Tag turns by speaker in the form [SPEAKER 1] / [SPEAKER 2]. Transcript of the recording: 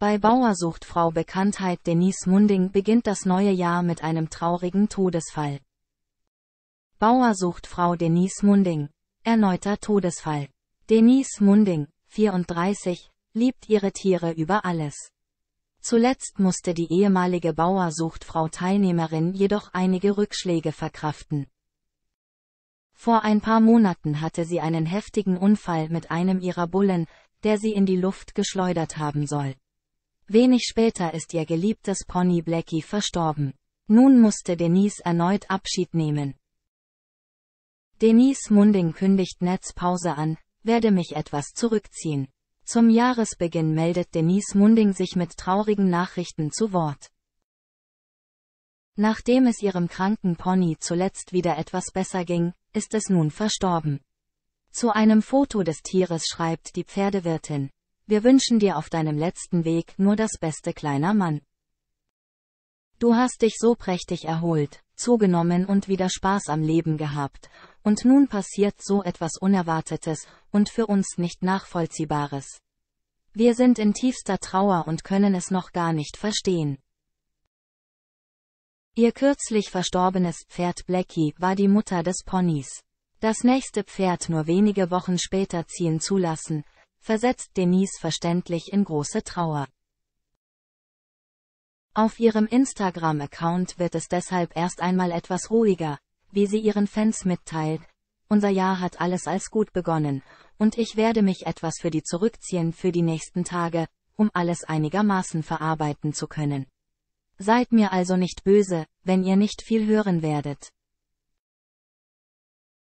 [SPEAKER 1] Bei Bauersuchtfrau Bekanntheit Denise Munding beginnt das neue Jahr mit einem traurigen Todesfall. Bauersuchtfrau Denise Munding. Erneuter Todesfall. Denise Munding, 34, liebt ihre Tiere über alles. Zuletzt musste die ehemalige Bauersuchtfrau-Teilnehmerin jedoch einige Rückschläge verkraften. Vor ein paar Monaten hatte sie einen heftigen Unfall mit einem ihrer Bullen, der sie in die Luft geschleudert haben soll. Wenig später ist ihr geliebtes Pony Blackie verstorben. Nun musste Denise erneut Abschied nehmen. Denise Munding kündigt Netzpause an, werde mich etwas zurückziehen. Zum Jahresbeginn meldet Denise Munding sich mit traurigen Nachrichten zu Wort. Nachdem es ihrem kranken Pony zuletzt wieder etwas besser ging, ist es nun verstorben. Zu einem Foto des Tieres schreibt die Pferdewirtin. Wir wünschen dir auf deinem letzten Weg nur das Beste kleiner Mann. Du hast dich so prächtig erholt, zugenommen und wieder Spaß am Leben gehabt, und nun passiert so etwas Unerwartetes und für uns nicht Nachvollziehbares. Wir sind in tiefster Trauer und können es noch gar nicht verstehen. Ihr kürzlich verstorbenes Pferd Blackie war die Mutter des Ponys. Das nächste Pferd nur wenige Wochen später ziehen zu lassen, versetzt Denise verständlich in große Trauer. Auf ihrem Instagram-Account wird es deshalb erst einmal etwas ruhiger, wie sie ihren Fans mitteilt, unser Jahr hat alles als gut begonnen, und ich werde mich etwas für die zurückziehen für die nächsten Tage, um alles einigermaßen verarbeiten zu können. Seid mir also nicht böse, wenn ihr nicht viel hören werdet.